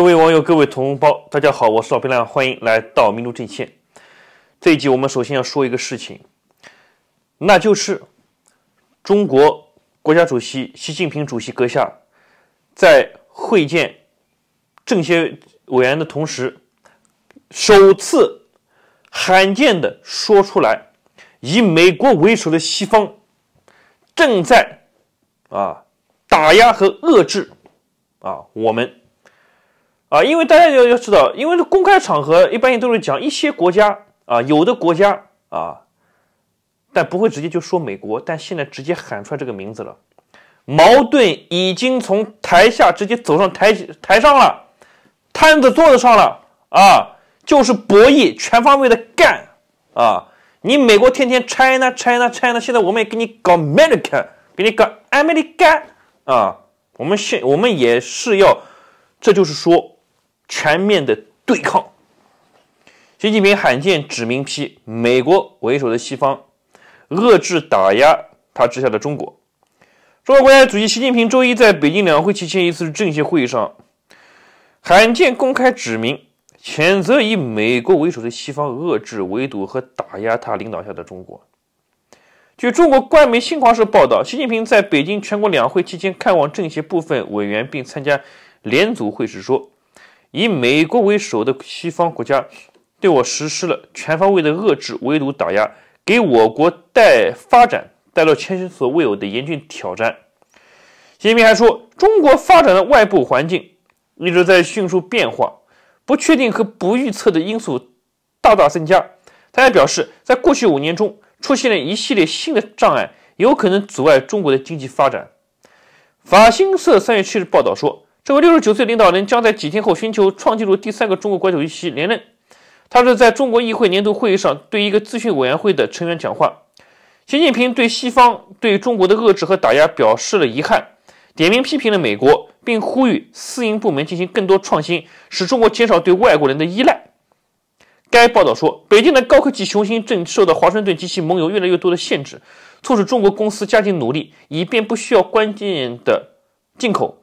各位网友，各位同胞，大家好，我是老漂亮，欢迎来到民族阵线。这一集我们首先要说一个事情，那就是中国国家主席习近平主席阁下在会见政协委员的同时，首次罕见的说出来，以美国为首的西方正在啊打压和遏制啊我们。啊，因为大家要要知道，因为公开场合一般也都是讲一些国家啊，有的国家啊，但不会直接就说美国，但现在直接喊出来这个名字了，矛盾已经从台下直接走上台台上了，摊子桌子上了啊，就是博弈全方位的干啊，你美国天天 China China China，现在我们也给你搞 America，给你搞 America 啊，我们现我们也是要，这就是说。全面的对抗。习近平罕见指名批美国为首的西方遏制打压他之下的中国。中国国家主席习近平周一在北京两会期间一次政协会议上，罕见公开指名谴责以美国为首的西方遏制围堵和打压他领导下的中国。据中国官媒新华社报道，习近平在北京全国两会期间看望政协部分委员并参加联组会时说。以美国为首的西方国家对我实施了全方位的遏制、围堵、打压，给我国带发展带来前所未有的严峻挑战。习近平还说，中国发展的外部环境一直在迅速变化，不确定和不预测的因素大大增加。他还表示，在过去五年中，出现了一系列新的障碍，有可能阻碍中国的经济发展。法新社三月七日报道说。这位六十九岁领导人将在几天后寻求创纪录第三个中国国主席连任。他是在中国议会年度会议上对一个咨询委员会的成员讲话。习近平对西方对中国的遏制和打压表示了遗憾，点名批评了美国，并呼吁私营部门进行更多创新，使中国减少对外国人的依赖。该报道说，北京的高科技雄心正受到华盛顿及其盟友越来越多的限制，促使中国公司加紧努力，以便不需要关键的进口。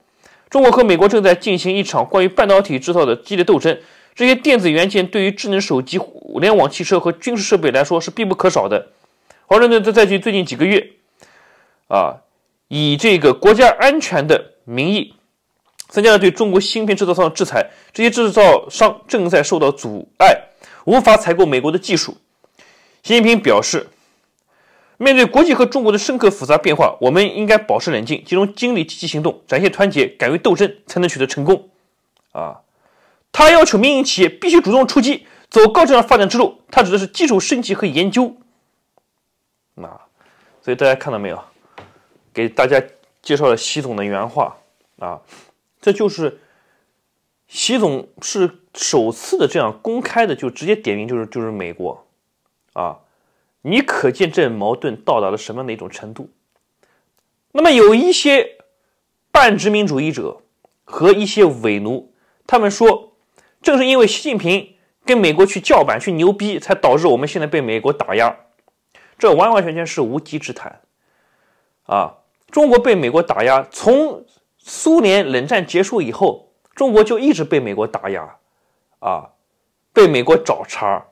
中国和美国正在进行一场关于半导体制造的激烈斗争。这些电子元件对于智能手机、互联网汽车和军事设备来说是必不可少的。华盛顿在在最近几个月，啊，以这个国家安全的名义，增加了对中国芯片制造商的制裁。这些制造商正在受到阻碍，无法采购美国的技术。习近平表示。面对国际和中国的深刻复杂变化，我们应该保持冷静，集中精力，积极行动，展现团结，敢于斗争，才能取得成功。啊，他要求民营企业必须主动出击，走高质量发展之路。他指的是技术升级和研究。啊，所以大家看到没有？给大家介绍了习总的原话。啊，这就是习总是首次的这样公开的，就直接点名，就是就是美国。啊。你可见这矛盾到达了什么样的一种程度？那么有一些半殖民主义者和一些伪奴，他们说，正是因为习近平跟美国去叫板、去牛逼，才导致我们现在被美国打压。这完完全全是无稽之谈啊！中国被美国打压，从苏联冷战结束以后，中国就一直被美国打压啊，被美国找茬，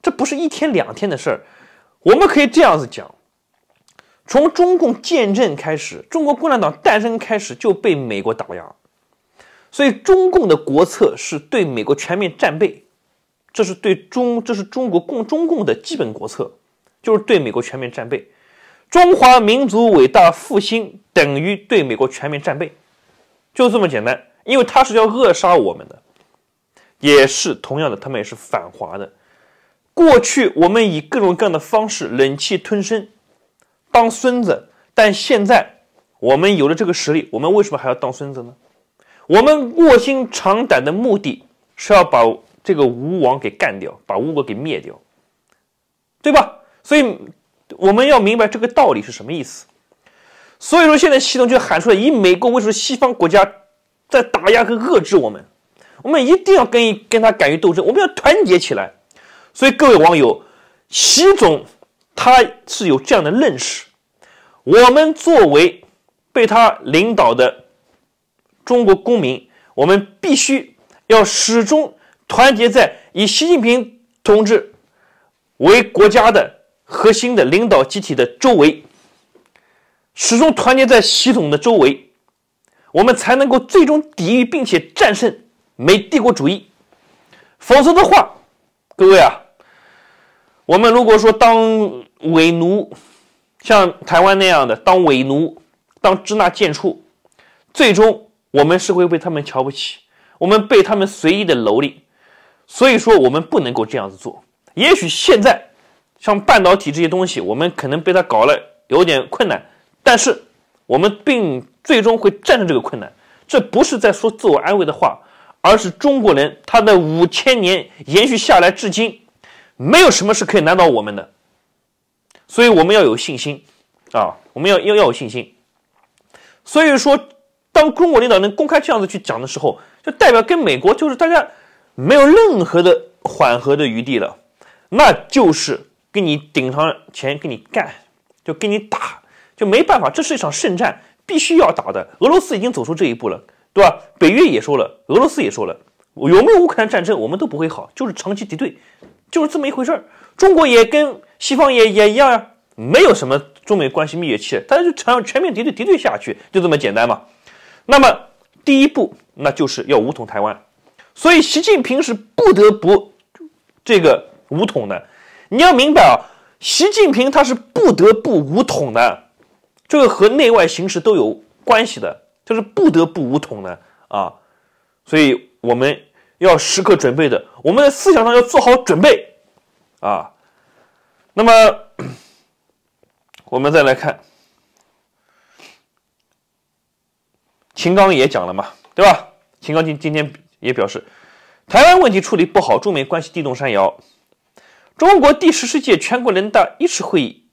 这不是一天两天的事儿。我们可以这样子讲，从中共建政开始，中国共产党诞生开始就被美国打压，所以中共的国策是对美国全面战备，这是对中这是中国共中共的基本国策，就是对美国全面战备，中华民族伟大复兴等于对美国全面战备，就这么简单，因为他是要扼杀我们的，也是同样的，他们也是反华的。过去我们以各种各样的方式忍气吞声，当孙子；但现在我们有了这个实力，我们为什么还要当孙子呢？我们卧薪尝胆的目的是要把这个吴王给干掉，把吴国给灭掉，对吧？所以我们要明白这个道理是什么意思。所以说，现在系统就喊出来：以美国为首的西方国家在打压和遏制我们，我们一定要跟跟他敢于斗争，我们要团结起来。所以各位网友，习总他是有这样的认识，我们作为被他领导的中国公民，我们必须要始终团结在以习近平同志为国家的核心的领导集体的周围，始终团结在习总的周围，我们才能够最终抵御并且战胜美帝国主义，否则的话，各位啊。我们如果说当伪奴，像台湾那样的当伪奴，当支那贱畜，最终我们是会被他们瞧不起，我们被他们随意的蹂躏。所以说我们不能够这样子做。也许现在像半导体这些东西，我们可能被他搞了有点困难，但是我们并最终会战胜这个困难。这不是在说自我安慰的话，而是中国人他的五千年延续下来至今。没有什么是可以难倒我们的，所以我们要有信心啊！我们要要要有信心。所以说，当中国领导人公开这样子去讲的时候，就代表跟美国就是大家没有任何的缓和的余地了，那就是跟你顶上前跟你干，就跟你打，就没办法。这是一场圣战，必须要打的。俄罗斯已经走出这一步了，对吧？北约也说了，俄罗斯也说了，有没有乌克兰战争，我们都不会好，就是长期敌对。就是这么一回事儿，中国也跟西方也也一样呀，没有什么中美关系蜜月期，大家就朝全面敌对敌对下去，就这么简单嘛。那么第一步，那就是要武统台湾，所以习近平是不得不这个武统的。你要明白啊，习近平他是不得不武统的，这个和内外形势都有关系的，就是不得不武统的啊。所以我们要时刻准备的。我们在思想上要做好准备，啊，那么我们再来看，秦刚也讲了嘛，对吧？秦刚今今天也表示，台湾问题处理不好，中美关系地动山摇。中国第十届全国人大一次会议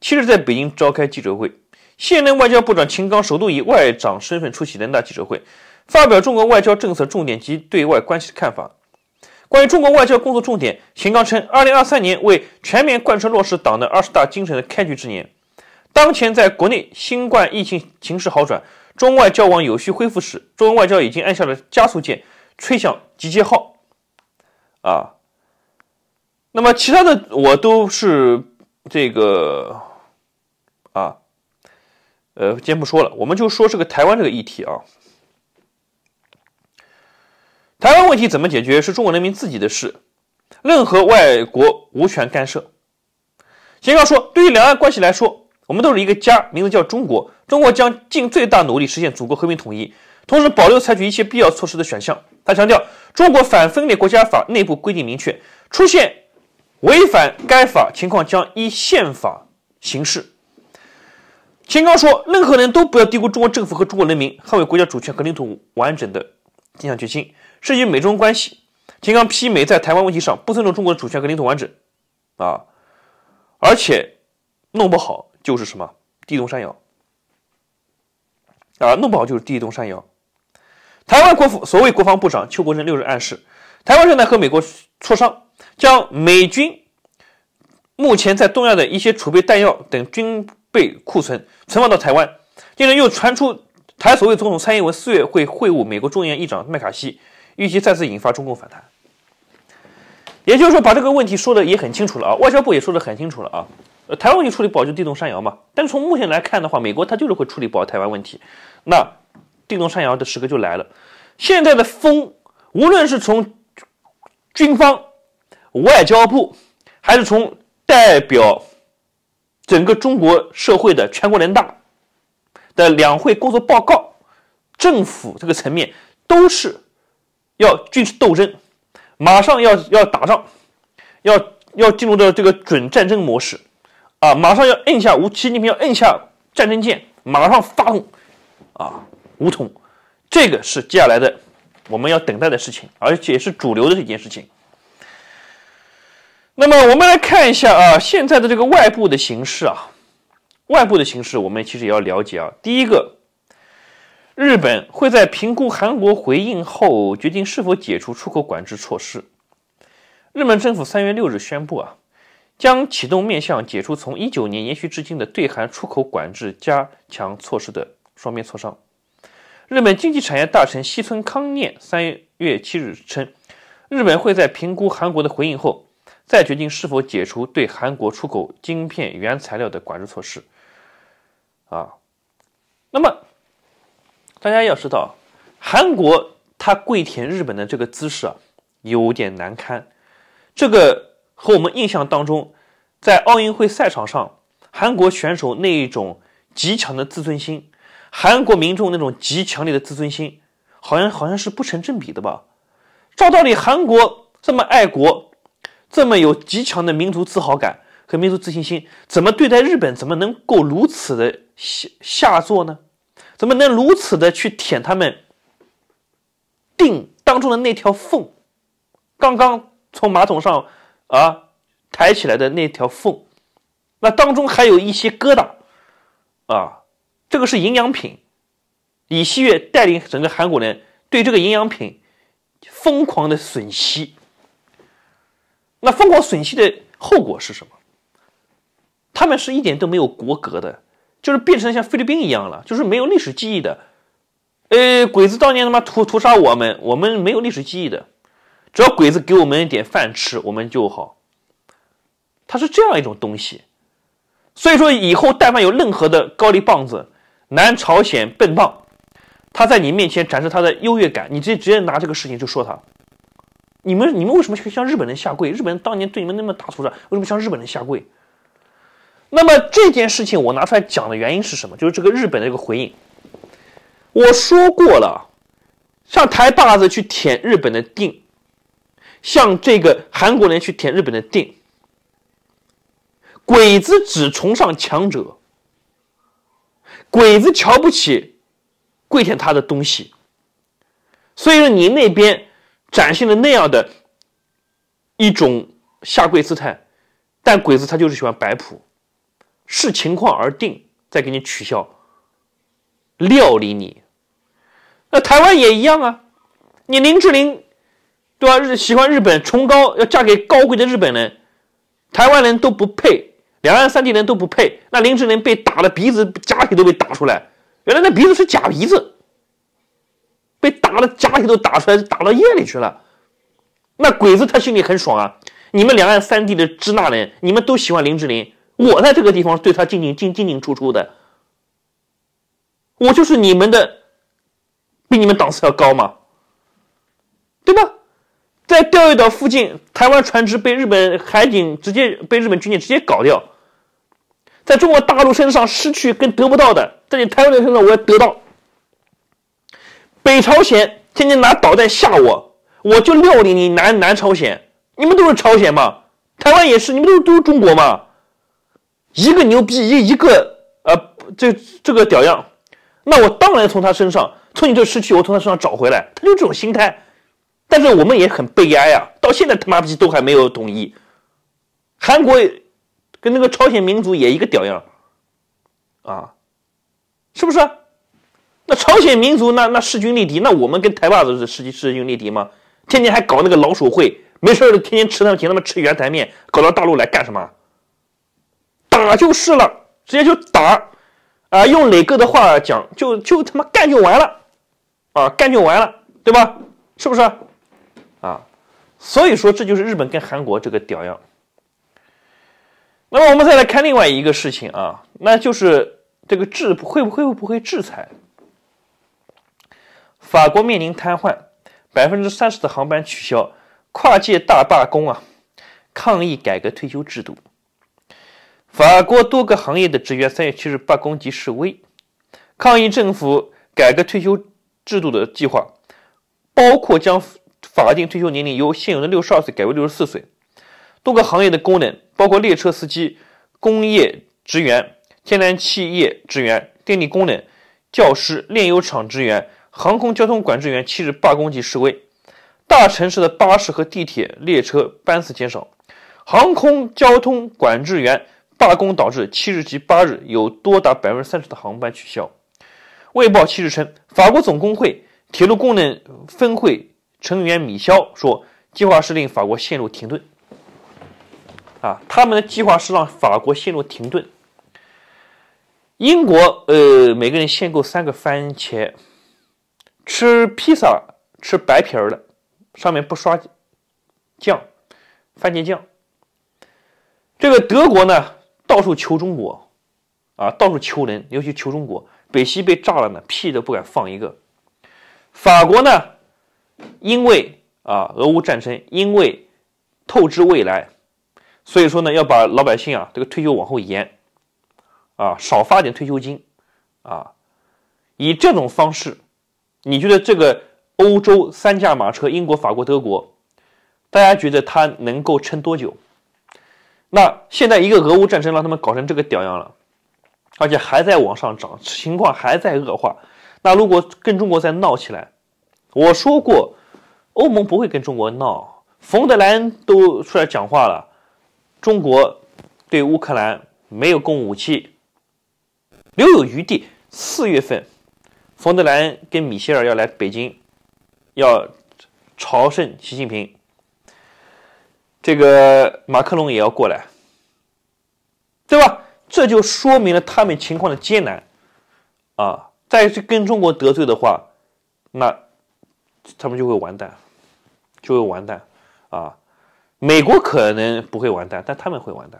七日在北京召开记者会，现任外交部长秦刚首度以外长身份出席人大记者会，发表中国外交政策重点及对外关系的看法。关于中国外交工作重点，秦刚称，二零二三年为全面贯彻落实党的二十大精神的开局之年。当前，在国内新冠疫情形势好转、中外交往有序恢复时，中外交已经按下了加速键，吹响集结号。啊，那么其他的我都是这个啊，呃，先不说了，我们就说这个台湾这个议题啊。台湾问题怎么解决是中国人民自己的事，任何外国无权干涉。秦刚说：“对于两岸关系来说，我们都是一个家，名字叫中国。中国将尽最大努力实现祖国和平统一，同时保留采取一切必要措施的选项。”他强调：“中国反分裂国家法内部规定明确，出现违反该法情况将依宪法行事。”秦刚说：“任何人都不要低估中国政府和中国人民捍卫国家主权和领土完整的坚强决心。”涉及美中关系，金刚批美在台湾问题上不尊重中国的主权和领土完整啊！而且弄不好就是什么地动山摇啊！弄不好就是地动山摇。台湾国府所谓国防部长邱国正六日暗示，台湾正在和美国磋商，将美军目前在东亚的一些储备弹药等军备库存存放到台湾。近日又传出，台所谓总统蔡英文四月会会晤美国众议院议长麦卡锡。预期再次引发中共反弹，也就是说，把这个问题说的也很清楚了啊。外交部也说的很清楚了啊。呃，台湾问题处理不好就地动山摇嘛。但是从目前来看的话，美国它就是会处理不好台湾问题，那地动山摇的时刻就来了。现在的风，无论是从军方、外交部，还是从代表整个中国社会的全国人大，的两会工作报告、政府这个层面，都是。要军事斗争，马上要要打仗，要要进入到这个准战争模式，啊，马上要摁下，习近平要摁下战争键，马上发动，啊，武统，这个是接下来的我们要等待的事情，而且是主流的一件事情。那么我们来看一下啊，现在的这个外部的形式啊，外部的形式我们其实也要了解啊，第一个。日本会在评估韩国回应后决定是否解除出口管制措施。日本政府三月六日宣布，啊，将启动面向解除从一九年延续至今的对韩出口管制加强措施的双边磋商。日本经济产业大臣西村康念三月七日称，日本会在评估韩国的回应后，再决定是否解除对韩国出口晶片原材料的管制措施。啊，那么。大家要知道，韩国他跪舔日本的这个姿势啊，有点难堪。这个和我们印象当中，在奥运会赛场上，韩国选手那一种极强的自尊心，韩国民众那种极强烈的自尊心，好像好像是不成正比的吧？照道理，韩国这么爱国，这么有极强的民族自豪感和民族自信心，怎么对待日本，怎么能够如此的下下作呢？怎么能如此的去舔他们腚当中的那条缝？刚刚从马桶上啊抬起来的那条缝，那当中还有一些疙瘩啊。这个是营养品。李希月带领整个韩国人对这个营养品疯狂的吮吸。那疯狂吮吸的后果是什么？他们是一点都没有国格的。就是变成像菲律宾一样了，就是没有历史记忆的。呃，鬼子当年他妈屠屠杀我们，我们没有历史记忆的，只要鬼子给我们一点饭吃，我们就好。他是这样一种东西，所以说以后但凡有任何的高丽棒子、南朝鲜笨棒，他在你面前展示他的优越感，你直接直接拿这个事情就说他。你们你们为什么向日本人下跪？日本人当年对你们那么大屠杀，为什么向日本人下跪？那么这件事情我拿出来讲的原因是什么？就是这个日本的一个回应。我说过了，像台巴子去舔日本的腚，像这个韩国人去舔日本的腚，鬼子只崇尚强者，鬼子瞧不起跪舔他的东西。所以说你那边展现了那样的一种下跪姿态，但鬼子他就是喜欢摆谱。视情况而定，再给你取消。料理你，那台湾也一样啊。你林志玲，对吧？日喜欢日本，崇高要嫁给高贵的日本人，台湾人都不配，两岸三地人都不配。那林志玲被打的鼻子假体都被打出来，原来那鼻子是假鼻子，被打的假体都打出来，打到夜里去了。那鬼子他心里很爽啊，你们两岸三地的支那人，你们都喜欢林志玲。我在这个地方对他进进进进进出出的，我就是你们的，比你们档次要高嘛，对吧？在钓鱼岛附近，台湾船只被日本海警直接被日本军舰直接搞掉，在中国大陆身上失去跟得不到的，在你台湾人身上我要得到。北朝鲜天天拿导弹吓我，我就料理你南南朝鲜，你们都是朝鲜嘛，台湾也是，你们都是都是中国嘛。一个牛逼，一一个呃，这这个屌样，那我当然从他身上，从你这失去，我从他身上找回来，他就这种心态。但是我们也很悲哀啊，到现在他妈逼都还没有统一。韩国跟那个朝鲜民族也一个屌样，啊，是不是？那朝鲜民族那那势均力敌，那我们跟台霸子是势势均力敌吗？天天还搞那个老鼠会，没事儿就天天吃他们请他们吃圆台面，搞到大陆来干什么？打就是了，直接就打，啊，用磊哥的话讲，就就他妈干就完了，啊，干就完了，对吧？是不是？啊，所以说这就是日本跟韩国这个屌样。那么我们再来看另外一个事情啊，那就是这个制会不会不会制裁？法国面临瘫痪，百分之三十的航班取消，跨界大罢工啊，抗议改革退休制度。法国多个行业的职员三月七日罢工及示威，抗议政府改革退休制度的计划，包括将法定退休年龄由现有的六十二岁改为六十四岁。多个行业的工人，包括列车司机、工业职员、天然气业职员、电力工人、教师、炼油厂职员、航空交通管制员，七日罢工及示威。大城市的巴士和地铁列车班次减少，航空交通管制员。罢工导致七日及八日有多达百分之三十的航班取消。《卫报》七日称，法国总工会铁路工人分会成员米肖说：“计划是令法国陷入停顿。”啊，他们的计划是让法国陷入停顿。英国，呃，每个人限购三个番茄，吃披萨吃白皮儿的，上面不刷酱，番茄酱。这个德国呢？到处求中国，啊，到处求人，尤其求中国。北溪被炸了呢，屁都不敢放一个。法国呢，因为啊，俄乌战争，因为透支未来，所以说呢，要把老百姓啊这个退休往后延，啊，少发点退休金，啊，以这种方式，你觉得这个欧洲三驾马车，英国、法国、德国，大家觉得它能够撑多久？那现在一个俄乌战争让他们搞成这个屌样了，而且还在往上涨，情况还在恶化。那如果跟中国再闹起来，我说过，欧盟不会跟中国闹。冯德莱恩都出来讲话了，中国对乌克兰没有供武器，留有余地。四月份，冯德莱恩跟米歇尔要来北京，要朝圣习近平。这个马克龙也要过来，对吧？这就说明了他们情况的艰难啊！再去跟中国得罪的话，那他们就会完蛋，就会完蛋啊！美国可能不会完蛋，但他们会完蛋。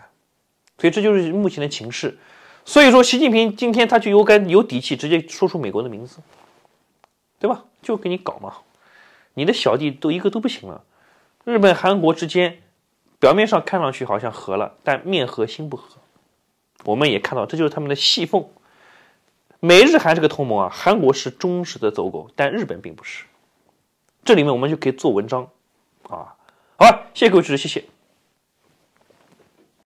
所以这就是目前的情势。所以说，习近平今天他就有敢有底气，直接说出美国的名字，对吧？就跟你搞嘛！你的小弟都一个都不行了，日本、韩国之间。表面上看上去好像和了，但面和心不和。我们也看到，这就是他们的细缝。美日韩是个同盟啊，韩国是忠实的走狗，但日本并不是。这里面我们就可以做文章啊。好了，谢谢各位支持，谢谢。